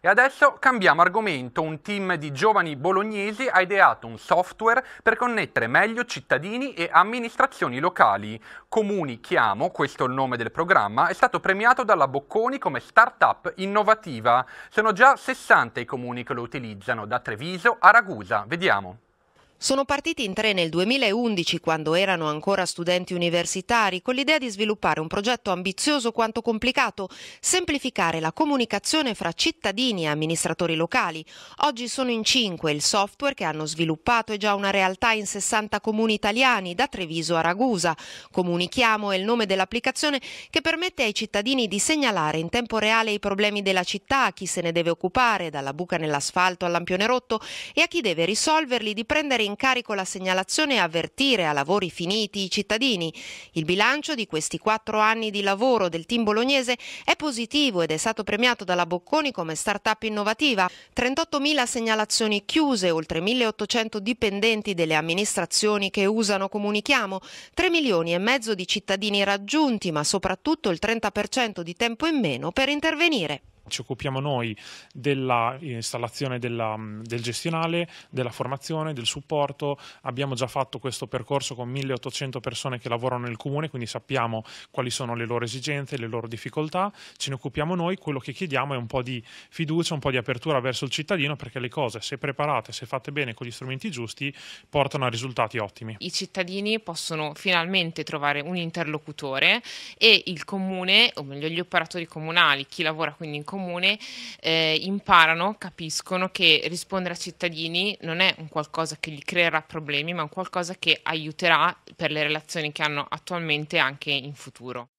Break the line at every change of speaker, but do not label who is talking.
E adesso cambiamo argomento. Un team di giovani bolognesi ha ideato un software per connettere meglio cittadini e amministrazioni locali. Comuni Chiamo, questo è il nome del programma, è stato premiato dalla Bocconi come start-up innovativa. Sono già 60 i comuni che lo utilizzano, da Treviso a Ragusa. Vediamo.
Sono partiti in tre nel 2011, quando erano ancora studenti universitari, con l'idea di sviluppare un progetto ambizioso quanto complicato, semplificare la comunicazione fra cittadini e amministratori locali. Oggi sono in cinque, il software che hanno sviluppato è già una realtà in 60 comuni italiani, da Treviso a Ragusa. Comunichiamo è il nome dell'applicazione che permette ai cittadini di segnalare in tempo reale i problemi della città, a chi se ne deve occupare, dalla buca nell'asfalto al lampione rotto, e a chi deve risolverli di prendere in in carico la segnalazione e avvertire a lavori finiti i cittadini. Il bilancio di questi quattro anni di lavoro del team bolognese è positivo ed è stato premiato dalla Bocconi come start-up innovativa. 38.000 segnalazioni chiuse, oltre 1.800 dipendenti delle amministrazioni che usano Comunichiamo, 3 milioni e mezzo di cittadini raggiunti, ma soprattutto il 30% di tempo in meno per intervenire ci occupiamo
noi dell'installazione mm, del gestionale, della formazione, del supporto, abbiamo già fatto questo percorso con 1800 persone che lavorano nel comune, quindi sappiamo quali sono le loro esigenze, le loro difficoltà, ce ne occupiamo noi, quello che chiediamo è un po' di fiducia, un po' di apertura verso il cittadino perché le cose se preparate, se fatte bene con gli strumenti giusti, portano a risultati ottimi.
I cittadini possono finalmente trovare un interlocutore e il comune, o meglio gli operatori comunali, chi lavora quindi in comune, comune eh, imparano, capiscono che rispondere a cittadini non è un qualcosa che gli creerà problemi, ma un qualcosa che aiuterà per le relazioni che hanno attualmente anche in futuro.